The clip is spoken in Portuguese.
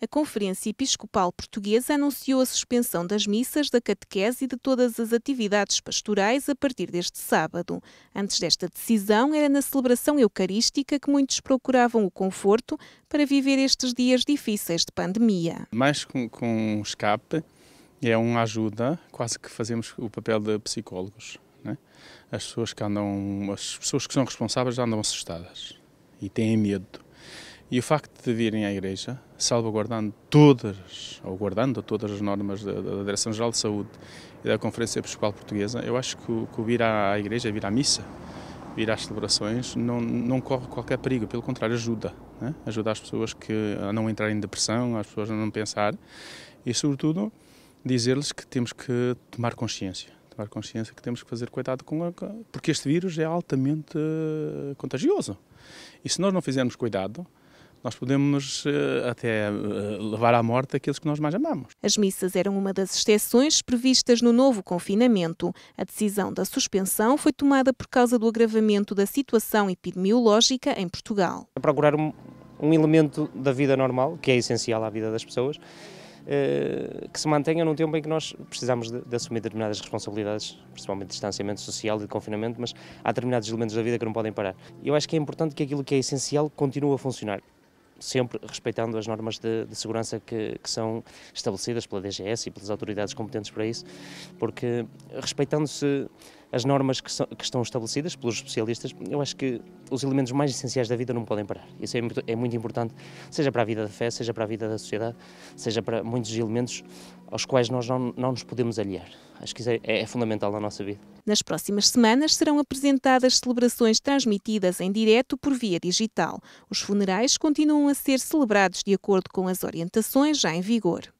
A Conferência Episcopal Portuguesa anunciou a suspensão das missas, da catequese e de todas as atividades pastorais a partir deste sábado. Antes desta decisão, era na celebração eucarística que muitos procuravam o conforto para viver estes dias difíceis de pandemia. Mais com, com escape, é uma ajuda, quase que fazemos o papel de psicólogos. Né? As pessoas que andam, as pessoas que são responsáveis andam assustadas e têm medo e o facto de virem à Igreja, salvaguardando todas, ou guardando todas as normas da, da Direção-Geral de Saúde e da Conferência Episcopal Portuguesa, eu acho que o, que vir à Igreja, vir à missa, vir às celebrações, não, não corre qualquer perigo, pelo contrário, ajuda. Né? Ajuda as pessoas que, a não entrarem em depressão, as pessoas a não pensar e, sobretudo, dizer-lhes que temos que tomar consciência tomar consciência que temos que fazer cuidado com a, porque este vírus é altamente eh, contagioso. E se nós não fizermos cuidado, nós podemos eh, até eh, levar à morte aqueles que nós mais amamos. As missas eram uma das exceções previstas no novo confinamento. A decisão da suspensão foi tomada por causa do agravamento da situação epidemiológica em Portugal. É procurar um, um elemento da vida normal, que é essencial à vida das pessoas, eh, que se mantenha num tempo em que nós precisamos de, de, assumir determinadas responsabilidades, principalmente distanciamento social e de confinamento, mas há determinados elementos da vida que não podem parar. Eu acho que é importante que aquilo que é essencial continue a funcionar sempre respeitando as normas de, de segurança que, que, são estabelecidas pela DGS e pelas autoridades competentes para isso, porque respeitando-se as normas que, são, que, estão estabelecidas pelos especialistas, eu acho que os elementos mais essenciais da vida não podem parar. Isso é, é muito importante, seja para a vida da fé, seja para a vida da sociedade, seja para muitos elementos aos quais nós não, não nos podemos aliar. Acho que isso é, é, fundamental na nossa vida. Nas próximas semanas serão apresentadas celebrações transmitidas em direto por via digital. Os funerais continuam a ser celebrados de acordo com as orientações já em vigor.